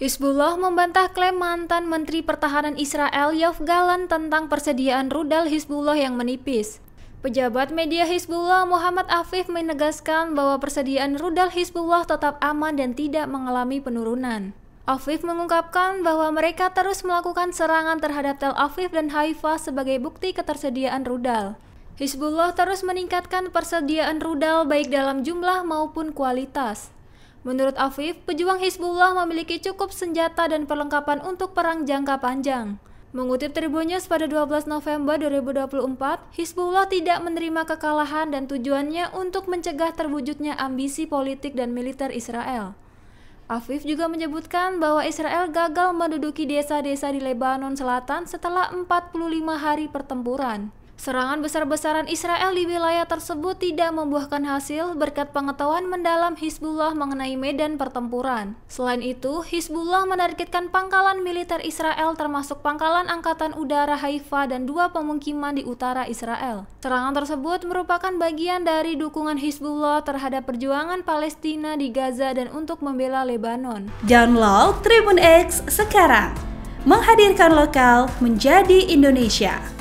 Hizbullah membantah klaim mantan Menteri Pertahanan Israel Yoav Galan tentang persediaan rudal Hizbullah yang menipis. Pejabat media Hizbullah Muhammad Afif menegaskan bahwa persediaan rudal Hizbullah tetap aman dan tidak mengalami penurunan. Afif mengungkapkan bahwa mereka terus melakukan serangan terhadap Tel Aviv dan Haifa sebagai bukti ketersediaan rudal. Hizbullah terus meningkatkan persediaan rudal baik dalam jumlah maupun kualitas. Menurut Afif, pejuang Hizbullah memiliki cukup senjata dan perlengkapan untuk perang jangka panjang. Mengutip Tribun News pada 12 November 2024, Hizbullah tidak menerima kekalahan dan tujuannya untuk mencegah terwujudnya ambisi politik dan militer Israel. Afif juga menyebutkan bahwa Israel gagal menduduki desa-desa di Lebanon Selatan setelah 45 hari pertempuran. Serangan besar-besaran Israel di wilayah tersebut tidak membuahkan hasil berkat pengetahuan mendalam Hizbullah mengenai medan pertempuran. Selain itu, Hizbullah menargetkan pangkalan militer Israel termasuk pangkalan Angkatan Udara Haifa dan dua pemukiman di utara Israel. Serangan tersebut merupakan bagian dari dukungan Hizbullah terhadap perjuangan Palestina di Gaza dan untuk membela Lebanon. Download Tribun X sekarang, menghadirkan lokal menjadi Indonesia.